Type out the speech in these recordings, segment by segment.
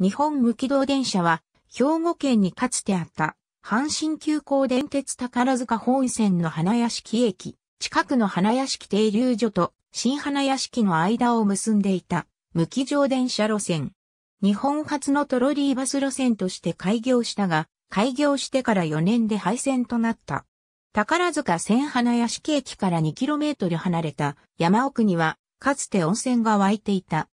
日本無軌道電車は、兵庫県にかつてあった、阪神急行電鉄宝塚本線の花屋敷駅、近くの花屋敷停留所と新花屋敷の間を結んでいた、無軌乗電車路線。日本初のトロリーバス路線として開業したが、開業してから4年で廃線となった。宝塚千花屋敷駅から 2km 離れた山奥には、かつて温泉が湧いていた。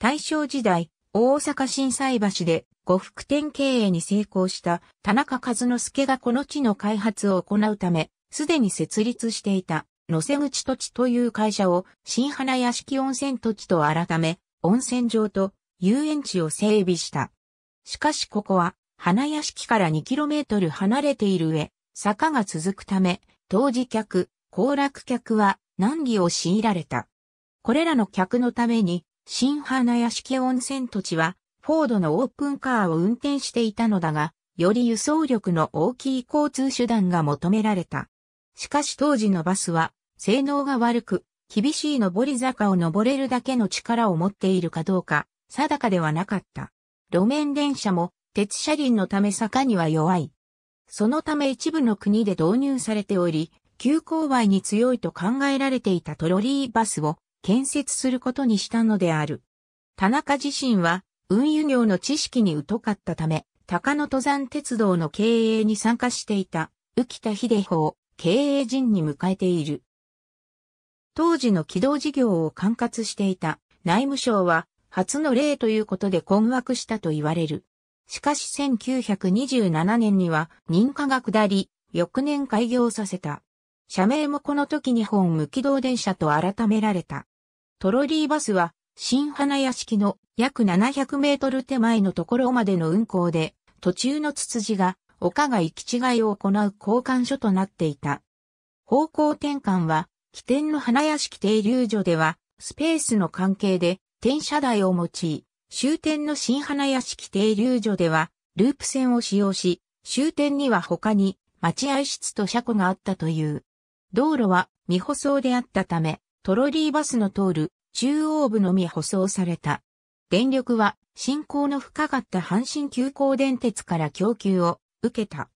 大正時代、大阪震災橋で呉服店経営に成功した田中和之助がこの地の開発を行うため、すでに設立していた野瀬口土地という会社を新花屋敷温泉土地と改め、温泉場と遊園地を整備した。しかしここは花屋敷から 2km 離れている上、坂が続くため、当時客、行楽客は難儀を強いられた。これらの客のために新花屋敷温泉土地は、フォードのオープンカーを運転していたのだが、より輸送力の大きい交通手段が求められた。しかし当時のバスは、性能が悪く、厳しい上り坂を登れるだけの力を持っているかどうか、定かではなかった。路面電車も、鉄車輪のため坂には弱い。そのため一部の国で導入されており、急勾配に強いと考えられていたトロリーバスを建設することにしたのである。田中自身は運輸業の知識に疎かったため、高野登山鉄道の経営に参加していた、浮田秀穂を経営陣に迎えている。当時の軌道事業を管轄していた内務省は初の例ということで困惑したと言われる。しかし1927年には認可が下り、翌年開業させた。社名もこの時日本無軌道電車と改められた。トロリーバスは、新花屋敷の約700メートル手前のところまでの運行で、途中のツツジが、丘が行き違いを行う交換所となっていた。方向転換は、起点の花屋敷停留所では、スペースの関係で、転車台を用い、終点の新花屋敷停留所では、ループ線を使用し、終点には他に、待合室と車庫があったという。道路は未舗装であったため、トロリーバスの通る中央部のみ舗装された。電力は、信仰の深かった阪神急行電鉄から供給を受けた。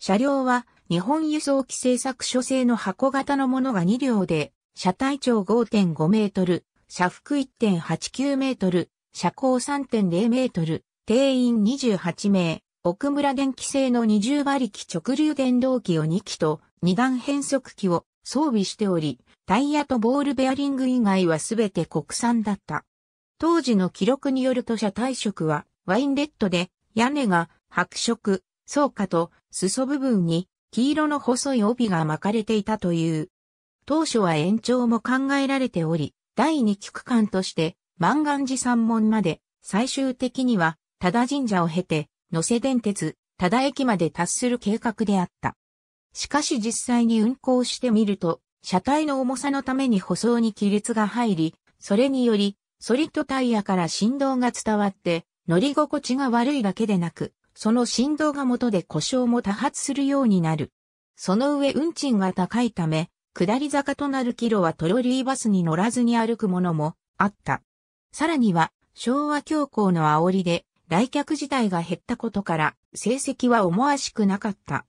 車両は、日本輸送規制作所製の箱型のものが2両で、車体長5.5メートル、車幅1.89メートル、車高3.0メートル、定員28名、奥村電気製の20馬力直流電動機を2機と、二段変速機を装備しており、タイヤとボールベアリング以外はすべて国産だった。当時の記録によると車体色はワインレッドで、屋根が白色、草下と裾部分に黄色の細い帯が巻かれていたという。当初は延長も考えられており、第2期区間として万願寺山門まで、最終的には多田神社を経て、野瀬電鉄、多田駅まで達する計画であった。しかし実際に運行してみると、車体の重さのために舗装に亀裂が入り、それにより、ソリッドタイヤから振動が伝わって、乗り心地が悪いだけでなく、その振動が元で故障も多発するようになる。その上運賃が高いため、下り坂となるキロはトロリーバスに乗らずに歩くものもあった。さらには、昭和恐慌の煽りで、来客自体が減ったことから、成績は思わしくなかった。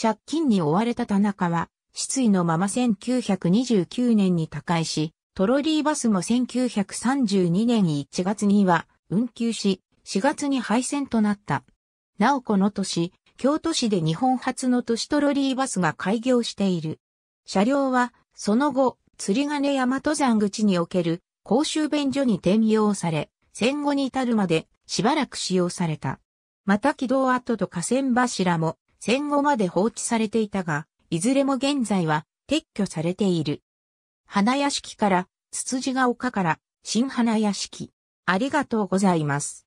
借金に追われた田中は、失意のまま1929年に他界し、トロリーバスも1932年1月には運休し、4月に廃線となった。なおこの年、京都市で日本初の都市トロリーバスが開業している。車両は、その後、釣金山登山口における公衆便所に転用され、戦後に至るまでしばらく使用された。また軌道跡と河川柱も戦後まで放置されていたが、いずれも現在は撤去されている。花屋敷から、筒子が丘から、新花屋敷。ありがとうございます。